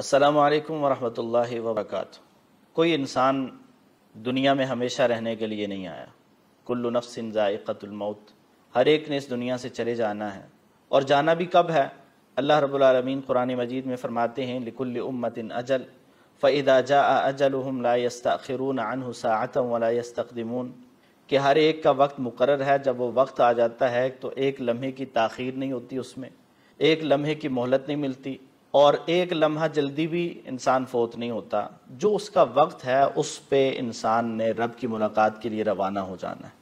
अस्सलाम वालेकुम वरहमतुल्लाहि कोई इंसान दुनिया में हमेशा रहने के लिए नहीं आया कुल्लु नफ्सिन मौत हर एक ने इस दुनिया से चले जाना है और जाना भी कब है अल्लाह रब्बुल आलमीन कुरान मजीद में फ़रमाते हैं लिकुल उम्मतिन अजल फ़ैदा जा अजल लास्तरून अन सातम वलास्तमून कि हर एक का वक्त मुकर है जब वो वक्त आ जाता है तो एक लम्हे की ताखीर नहीं होती उसमें एक लम्हे की मोहलत नहीं मिलती और एक लम्हा जल्दी भी इंसान फोत नहीं होता जो उसका वक्त है उस पे इंसान ने रब की मुलाकात के लिए रवाना हो जाना है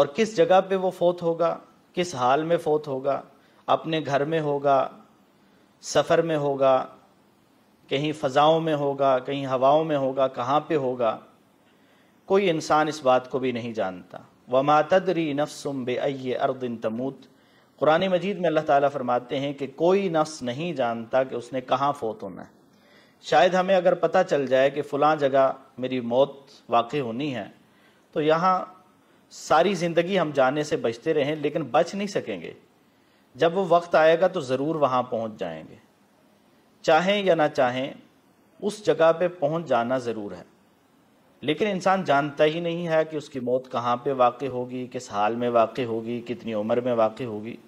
और किस जगह पे वो फोत होगा किस हाल में फोत होगा अपने घर में होगा सफ़र में होगा कहीं फ़ज़ाओं में होगा कहीं हवाओं में होगा कहाँ पे होगा कोई इंसान इस बात को भी नहीं जानता वमा तदरी नफसुम बे अर्दिन तमूत कुरान मजीद में अल्लाह ताला फरमाते हैं कि कोई नफ्स नहीं जानता कि उसने कहाँ फोत होना है शायद हमें अगर पता चल जाए कि फ़लाँ जगह मेरी मौत वाकई होनी है तो यहाँ सारी ज़िंदगी हम जाने से बचते रहें लेकिन बच नहीं सकेंगे जब वो वक्त आएगा तो ज़रूर वहाँ पहुँच जाएंगे चाहें या ना चाहें उस जगह पे पहुँच जाना ज़रूर है लेकिन इंसान जानता ही नहीं है कि उसकी मौत कहाँ पे वाकई होगी किस हाल में वाकई होगी कितनी उम्र में वाकई होगी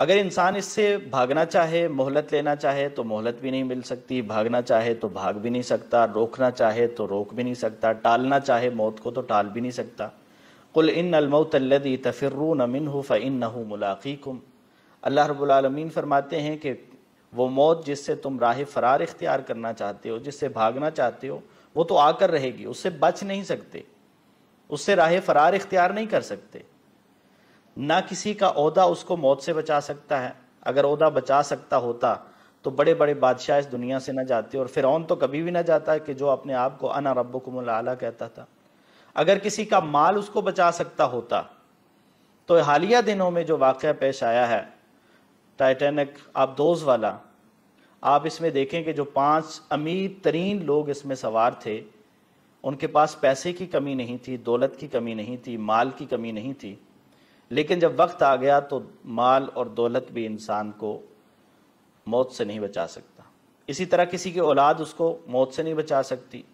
अगर इंसान इससे भागना चाहे मोहलत लेना चाहे तो मोहलत भी नहीं मिल सकती भागना चाहे तो भाग भी नहीं सकता रोकना चाहे तो रोक भी नहीं सकता टालना चाहे मौत को तो टाल भी नहीं सकता कुल इन अलमतल्लदी तफिर्रून नमिन हो फ़िन नहू मुलाक़ी कुम अल्लाह रबालमीन फरमाते हैं कि वो मौत जिससे तुम राह फरार इख्तियार करना चाहते हो जिससे भागना चाहते हो वो तो आकर रहेगी उससे बच नहीं सकते उससे राह फरार इख्तियार नहीं कर सकते ना किसी का अहदा उसको मौत से बचा सकता है अगर अहदा बचा सकता होता तो बड़े बड़े बादशाह इस दुनिया से ना जाते और फिरौन तो कभी भी ना जाता कि जो अपने आप को अना रब आला कहता था अगर किसी का माल उसको बचा सकता होता तो हालिया दिनों में जो वाक़ पेश आया है टाइटेनिक आप दोज वाला आप इसमें देखें कि जो पांच अमीर तरीन लोग इसमें सवार थे उनके पास पैसे की कमी नहीं थी दौलत की कमी नहीं थी माल की कमी नहीं थी लेकिन जब वक्त आ गया तो माल और दौलत भी इंसान को मौत से नहीं बचा सकता इसी तरह किसी की औलाद उसको मौत से नहीं बचा सकती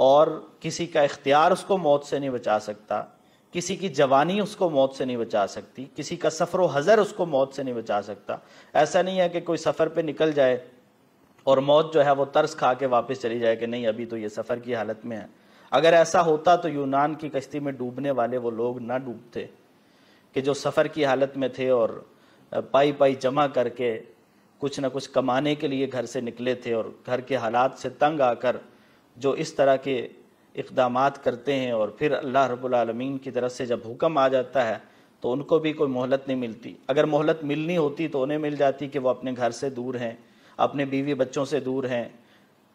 और किसी का इख्तियार उसको मौत से नहीं बचा सकता किसी की जवानी उसको मौत से नहीं बचा सकती किसी का सफ़र हज़र उसको मौत से नहीं बचा सकता ऐसा नहीं है कि कोई सफ़र पे निकल जाए और मौत जो है वो तर्स खा के वापस चली जाए कि नहीं अभी तो ये सफ़र की हालत में है अगर ऐसा होता तो यूनान की कश्ती में डूबने वाले वो लोग ना डूबते कि जो सफ़र की हालत में थे और पाई पाई जमा करके कुछ ना कुछ कमाने के लिए घर से निकले थे और घर के हालात से तंग आकर जो इस तरह के इकदाम करते हैं और फिर अल्लाह रबालमीन की तरफ से जब हुक्म आ जाता है तो उनको भी कोई मोहलत नहीं मिलती अगर मोहलत मिलनी होती तो उन्हें मिल जाती कि वो अपने घर से दूर हैं अपने बीवी बच्चों से दूर हैं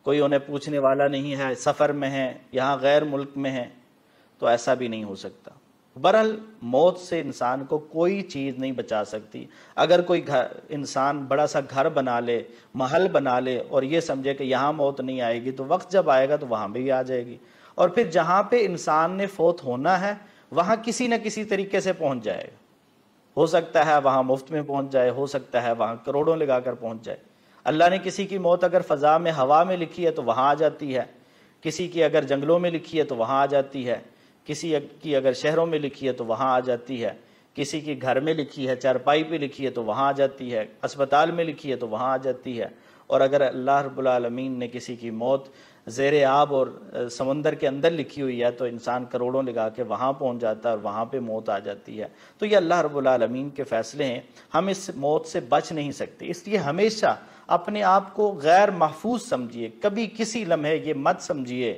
कोई उन्हें पूछने वाला नहीं है सफ़र में हैं यहाँ गैर मुल्क में हैं तो ऐसा भी नहीं हो सकता बरहल मौत से इंसान को कोई चीज़ नहीं बचा सकती अगर कोई घर इंसान बड़ा सा घर बना ले महल बना ले और ये समझे कि यहाँ मौत नहीं आएगी तो वक्त जब आएगा तो वहाँ भी आ जाएगी और फिर जहाँ पे इंसान ने फोत होना है वहाँ किसी न किसी तरीके से पहुँच जाएगा हो सकता है वहाँ मुफ्त में पहुँच जाए हो सकता है वहाँ करोड़ों लगा कर पहुँच जाए अल्लाह ने किसी की मौत अगर फ़ज़ा में हवा में लिखी है तो वहाँ आ जाती है किसी की अगर जंगलों में लिखी है तो वहाँ आ जाती है किसी की अगर शहरों में लिखी है तो वहाँ आ जाती है किसी की घर में लिखी है चारपाई पे लिखी है तो वहाँ आ जाती है अस्पताल में लिखी है तो वहाँ आ जाती है और अगर अल्लाह रबालमीन ने किसी की मौत जेर आब और समंदर के अंदर लिखी हुई है तो इंसान करोड़ों लगा के वहाँ पहुँच जाता है और वहाँ पे मौत आ जाती है तो ये अल्लाह रबालमीन के फैसले हैं हम इस मौत से बच नहीं सकते इसलिए हमेशा अपने आप को गैर महफूज समझिए कभी किसी लम्हे ये मत समझिए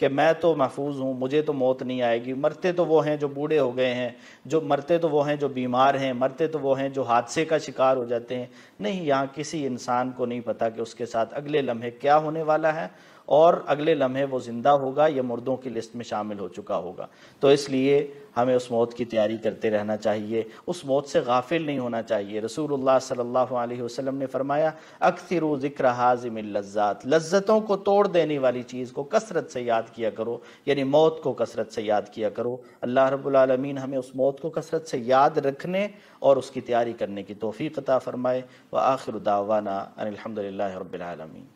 कि मैं तो महफूज हूँ मुझे तो मौत नहीं आएगी मरते तो वो हैं जो बूढ़े हो गए हैं जो मरते तो वो हैं जो बीमार हैं मरते तो वो हैं जो हादसे का शिकार हो जाते हैं नहीं यहाँ किसी इंसान को नहीं पता कि उसके साथ अगले लम्हे क्या होने वाला है और अगले लम्हे वो ज़िंदा होगा या मुर्दों की लिस्ट में शामिल हो चुका होगा तो इसलिए हमें उस मौत की तैयारी करते रहना चाहिए उस मौत से गाफिल नहीं होना चाहिए रसूलुल्लाह सल्लल्लाहु अलैहि ने फरमाया अक्सर ज़िक्र हाजिम लज्जात लज्जतों को तोड़ देने वाली चीज़ को कसरत से याद किया करो यानी मौत को कसरत से याद किया करो अल्लाह रबालमीन हमें उस मौत को कसरत से याद रखने और उसकी तैयारी करने की तोफ़ी कता फ़रमाए व आखिर दावाना अनिलहमदिल्ला रबालमीन